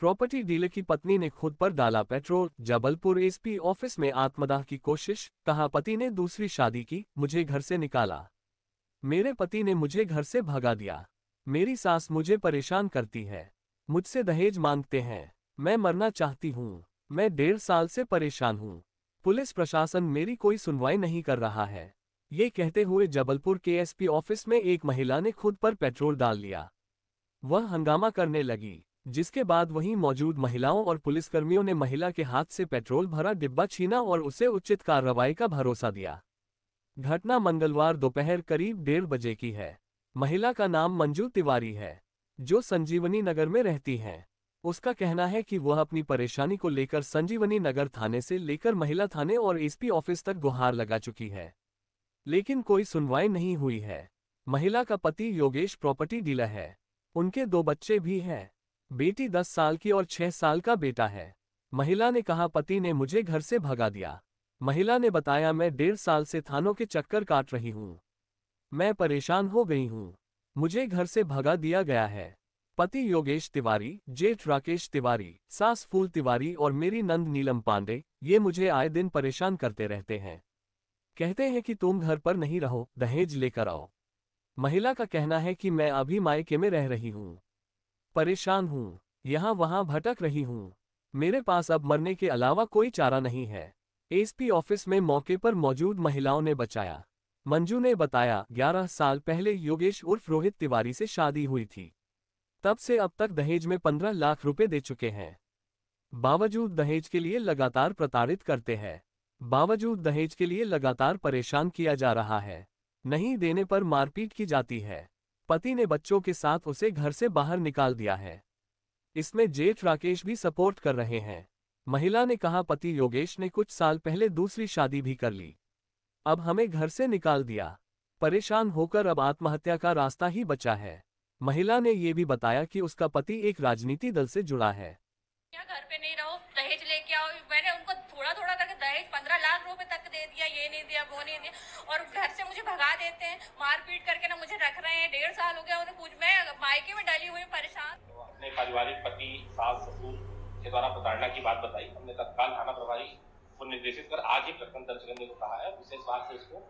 property dealer की पत्नी ने खुद पर डाला पेट्रोल जबलपुर एसपी ऑफिस में आत्मदाह की कोशिश कहा पति ने दूसरी शादी की मुझे घर से निकाला मेरे पति ने मुझे घर से भगा दिया मेरी सास मुझे परेशान करती है मुझसे दहेज मांगते हैं मैं मरना चाहती हूँ मैं डेढ़ साल से परेशान हूँ पुलिस प्रशासन मेरी कोई सुनवाई नहीं कर रहा है ये कहते हुए जबलपुर के एसपी ऑफिस में एक महिला ने खुद पर पेट्रोल डाल लिया वह हंगामा करने लगी जिसके बाद वहीं मौजूद महिलाओं और पुलिसकर्मियों ने महिला के हाथ से पेट्रोल भरा डिब्बा छीना और उसे उचित कार्रवाई का भरोसा दिया घटना मंगलवार दोपहर करीब डेढ़ बजे की है महिला का नाम मंजू तिवारी है जो संजीवनी नगर में रहती है उसका कहना है कि वह अपनी परेशानी को लेकर संजीवनी नगर थाने से लेकर महिला थाने और एसपी ऑफिस तक गुहार लगा चुकी है लेकिन कोई सुनवाई नहीं हुई है महिला का पति योगेश प्रॉपर्टी डीलर है उनके दो बच्चे भी हैं बेटी दस साल की और छह साल का बेटा है महिला ने कहा पति ने मुझे घर से भगा दिया महिला ने बताया मैं डेढ़ साल से थानों के चक्कर काट रही हूं मैं परेशान हो गई हूँ मुझे घर से भगा दिया गया है पति योगेश तिवारी जेठ राकेश तिवारी सास फूल तिवारी और मेरी नंद नीलम पांडे ये मुझे आए दिन परेशान करते रहते हैं कहते हैं कि तुम घर पर नहीं रहो दहेज लेकर आओ महिला का कहना है कि मैं अभी मायके में रह रही हूँ परेशान हूँ यहाँ वहाँ भटक रही हूँ मेरे पास अब मरने के अलावा कोई चारा नहीं है एसपी ऑफिस में मौके पर मौजूद महिलाओं ने बचाया मंजू ने बताया 11 साल पहले योगेश उर्फ रोहित तिवारी से शादी हुई थी तब से अब तक दहेज में 15 लाख रुपए दे चुके हैं बावजूद दहेज के लिए लगातार प्रताड़ित करते हैं बावजूद दहेज के लिए लगातार परेशान किया जा रहा है नहीं देने पर मारपीट की जाती है पति ने बच्चों के साथ उसे घर से बाहर निकाल दिया है इसमें जेठ राकेश भी सपोर्ट कर रहे हैं महिला ने कहा पति योगेश ने कुछ साल पहले दूसरी शादी भी कर ली अब हमें घर से निकाल दिया परेशान होकर अब आत्महत्या का रास्ता ही बचा है महिला ने ये भी बताया कि उसका पति एक राजनीति दल से जुड़ा है क्या घर पे नहीं रहो दहेज लेके आओ मैंने उनको थोड़ा थोड़ा करके दहेज पंद्रह लाख रुपए तक दे दिया ये नहीं दिया वो नहीं दिया और घर से मुझे भगा देते हैं मारपीट करके ना मुझे डेढ़ साल हो गया उन्हें पूछ मैं मायके में डाली हुई परेशान तो अपने पारिवारिक पति सास ससुर के द्वारा प्रताड़ना की बात बताई हमने तत्काल थाना प्रभारी को निर्देशित कर आज ही प्रकरण दर्ज करने को कहा है विशेष बात से इसको